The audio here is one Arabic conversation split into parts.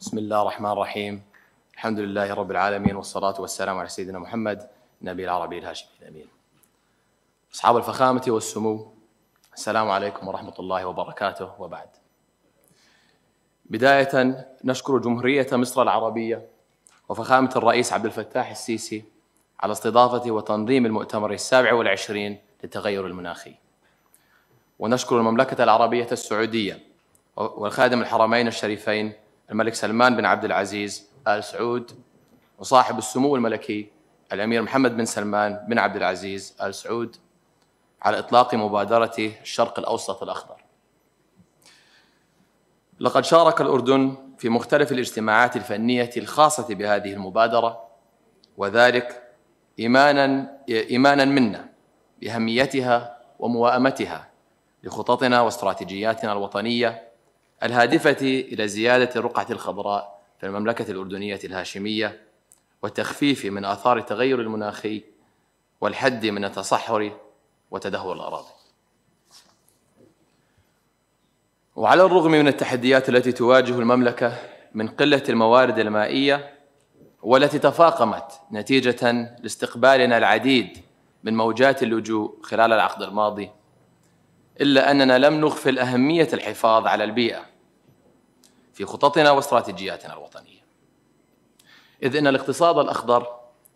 بسم الله الرحمن الرحيم الحمد لله رب العالمين والصلاة والسلام على سيدنا محمد نبي العربي الهاشمي الأمين أصحاب الفخامة والسمو السلام عليكم ورحمة الله وبركاته وبعد بداية نشكر جمهورية مصر العربية وفخامة الرئيس عبد الفتاح السيسي على استضافة وتنظيم المؤتمر السابع والعشرين للتغير المناخي ونشكر المملكة العربية السعودية وخادم الحرمين الشريفين الملك سلمان بن عبد العزيز آل سعود وصاحب السمو الملكي الأمير محمد بن سلمان بن عبد العزيز آل سعود على إطلاق مبادرته الشرق الأوسط الأخضر لقد شارك الأردن في مختلف الاجتماعات الفنية الخاصة بهذه المبادرة وذلك إيمانا إيمانا منا بأهميتها ومواءمتها لخططنا واستراتيجياتنا الوطنية الهادفة إلى زيادة الرقعة الخضراء في المملكة الأردنية الهاشمية والتخفيف من آثار التغير المناخي والحد من التصحر وتدهور الأراضي. وعلى الرغم من التحديات التي تواجه المملكة من قلة الموارد المائية والتي تفاقمت نتيجة لاستقبالنا العديد من موجات اللجوء خلال العقد الماضي إلا أننا لم نغفل أهمية الحفاظ على البيئة في خططنا واستراتيجياتنا الوطنيه. اذ ان الاقتصاد الاخضر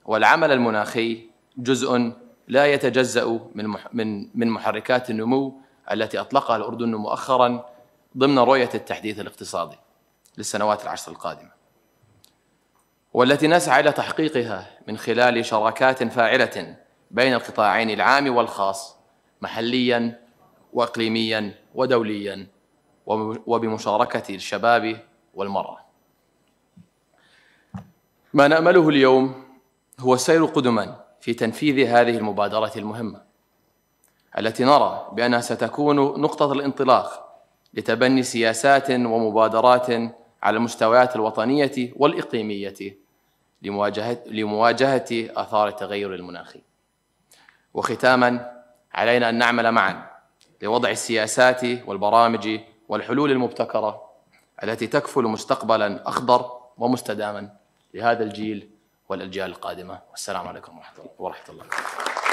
والعمل المناخي جزء لا يتجزا من من محركات النمو التي اطلقها الاردن مؤخرا ضمن رؤيه التحديث الاقتصادي للسنوات العشر القادمه. والتي نسعى الى تحقيقها من خلال شراكات فاعله بين القطاعين العام والخاص محليا واقليميا ودوليا وبمشاركة الشباب والمرأة. ما نأمله اليوم هو السير قدما في تنفيذ هذه المبادرة المهمة التي نرى بأنها ستكون نقطة الانطلاق لتبني سياسات ومبادرات على المستويات الوطنية والإقليمية لمواجهة, لمواجهة آثار التغير المناخي وختاما علينا أن نعمل معا لوضع السياسات والبرامج والحلول المبتكرة التي تكفل مستقبلا أخضر ومستداما لهذا الجيل والأجيال القادمة والسلام عليكم ورحمة الله وبركاته